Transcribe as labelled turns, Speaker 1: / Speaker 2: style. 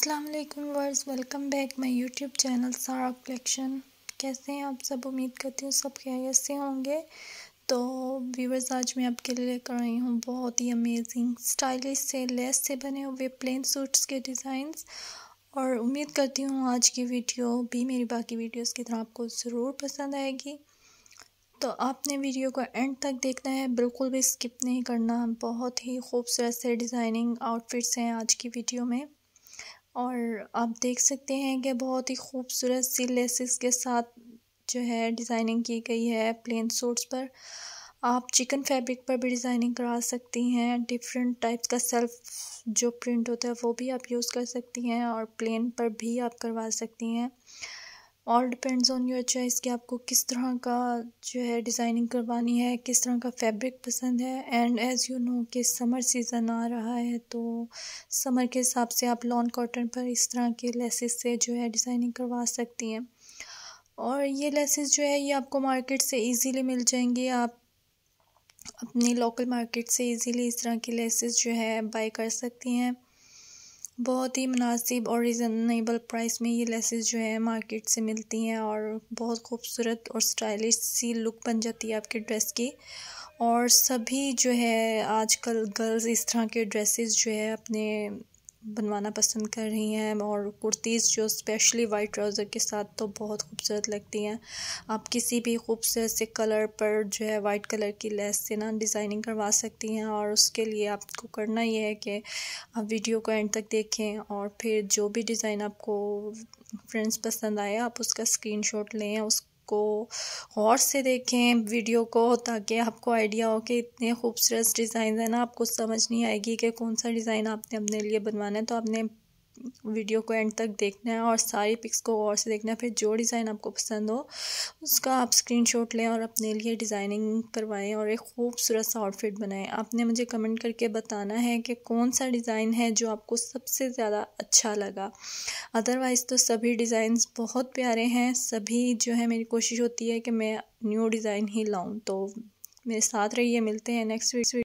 Speaker 1: अस्सलाम वालेकुम वर्स welcome back my YouTube channel Sara collection कैसे हैं आप सब उम्मीद करती हूँ सब खैरियत से होंगे तो व्यूवर्स आज मैं आपके लिए लेकर आई हूँ बहुत ही अमेजिंग स्टाइलिश से लेस से बने हुए प्लेन सूट्स के डिज़ाइंस और उम्मीद करती हूँ आज की वीडियो भी मेरी बाकी वीडियोस की तरह आपको ज़रूर पसंद आएगी तो आपने वीडियो को एंड तक देखना है बिल्कुल भी स्किप नहीं करना बहुत ही खूबसूरत से डिज़ाइनिंग आउटफिट्स हैं आज की वीडियो में और आप देख सकते हैं कि बहुत ही खूबसूरत सी लेसिस के साथ जो है डिज़ाइनिंग की गई है प्लेन सूट्स पर आप चिकन फैब्रिक पर भी डिज़ाइनिंग करा सकती हैं डिफरेंट टाइप्स का सेल्फ जो प्रिंट होता है वो भी आप यूज़ कर सकती हैं और प्लेन पर भी आप करवा सकती हैं all depends on your choice कि आपको किस तरह का जो है डिज़ाइनिंग करवानी है किस तरह का फैब्रिक पसंद है एंड एज़ यू नो कि समर सीज़न आ रहा है तो समर के हिसाब से आप लॉन कॉटन पर इस तरह के लेसेस से जो है डिज़ाइनिंग करवा सकती हैं और ये लेसेस जो है ये आपको मार्केट से इजीली मिल जाएंगी आप अपनी लोकल मार्केट से इजीली इस तरह की लेसेस जो है बाय कर सकती हैं बहुत ही मुनासिब और रिजनेबल प्राइस में ये लेसेस जो है मार्केट से मिलती हैं और बहुत खूबसूरत और स्टाइलिश सी लुक बन जाती है आपके ड्रेस की और सभी जो है आजकल गर्ल्स इस तरह के ड्रेसेस जो है अपने बनवाना पसंद कर रही हैं और कुर्तीज़ जो स्पेशली वाइट ट्राउज़र के साथ तो बहुत खूबसूरत लगती हैं आप किसी भी खूबसूरत से कलर पर जो है वाइट कलर की लेस से ना डिज़ाइनिंग करवा सकती हैं और उसके लिए आपको करना ये है कि आप वीडियो को एंड तक देखें और फिर जो भी डिज़ाइन आपको फ्रेंड्स पसंद आए आप उसका स्क्रीनशॉट लें उस को गौर से देखें वीडियो को ताकि आपको आइडिया हो कि इतने खूबसूरत डिज़ाइन है ना आपको समझ नहीं आएगी कि कौन सा डिज़ाइन आपने अपने लिए बनवाना है तो आपने वीडियो को एंड तक देखना है और सारी पिक्स को गौर से देखना है फिर जो डिज़ाइन आपको पसंद हो उसका आप स्क्रीनशॉट लें और अपने लिए डिज़ाइनिंग करवाएं और एक खूबसूरत सा आउटफिट बनाएं आपने मुझे कमेंट करके बताना है कि कौन सा डिज़ाइन है जो आपको सबसे ज़्यादा अच्छा लगा अदरवाइज़ तो सभी डिज़ाइंस बहुत प्यारे हैं सभी जो है मेरी कोशिश होती है कि मैं न्यू डिज़ाइन ही लाऊँ तो मेरे साथ रहिए मिलते हैं नेक्स्ट वीक